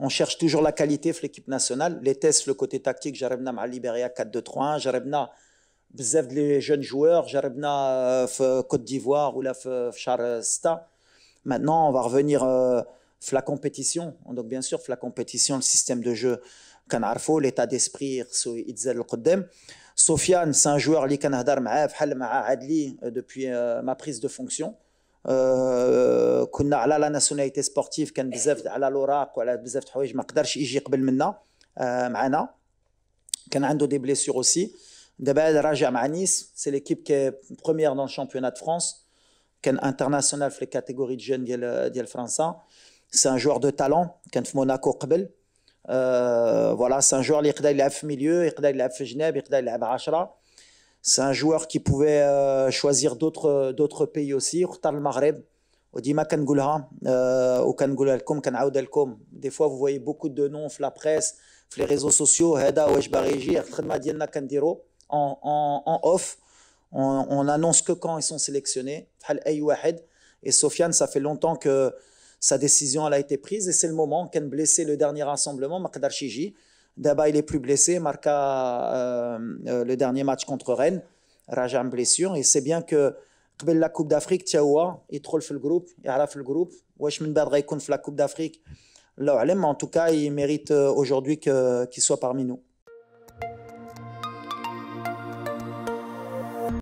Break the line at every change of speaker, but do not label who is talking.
On cherche toujours la qualité de l'équipe nationale. Les tests, le côté tactique, j'arrive à Libéria 4-2-3-1, j'arrive à les jeunes joueurs J'arrive euh, Côte d'Ivoire ou la Charesta. Euh, maintenant on va revenir euh, la compétition donc bien sûr la compétition le système de jeu l'état d'esprit خصو يتزاد Sofiane c'est un joueur qui a euh, depuis ma prise de fonction on a la nationalité sportive, on était sur l'Oraque, on n'a pas pu y arriver avec nous. On a eu des blessures aussi. On a commencé à Nice. C'est l'équipe qui est première dans le championnat de France. Elle est internationale dans la de jeunes de la France. C'est un joueur de talent. qui était à Monaco Voilà, C'est un joueur qui a pu jouer milieu, qui a pu jouer à Genève, il a jouer C'est un joueur qui pouvait euh، choisir d'autres pays aussi, comme le Maroc. Euh, des fois, vous voyez beaucoup de noms, la presse, les réseaux sociaux, en off. On annonce que quand ils sont sélectionnés. Et Sofiane, ça fait longtemps que sa décision elle a été prise. Et c'est le moment qu'elle a blessé le dernier rassemblement, D'abord, il est plus blessé. Marca euh, euh, le dernier match contre Rennes. Rajam blessure. Et c'est bien que... La Coupe d'Afrique, Tiaoua, il trouve le groupe, il a fait le groupe, Weshmin Badraykon fait la Coupe d'Afrique. Mais en tout cas, il mérite euh، aujourd'hui qu'il soit parmi nous.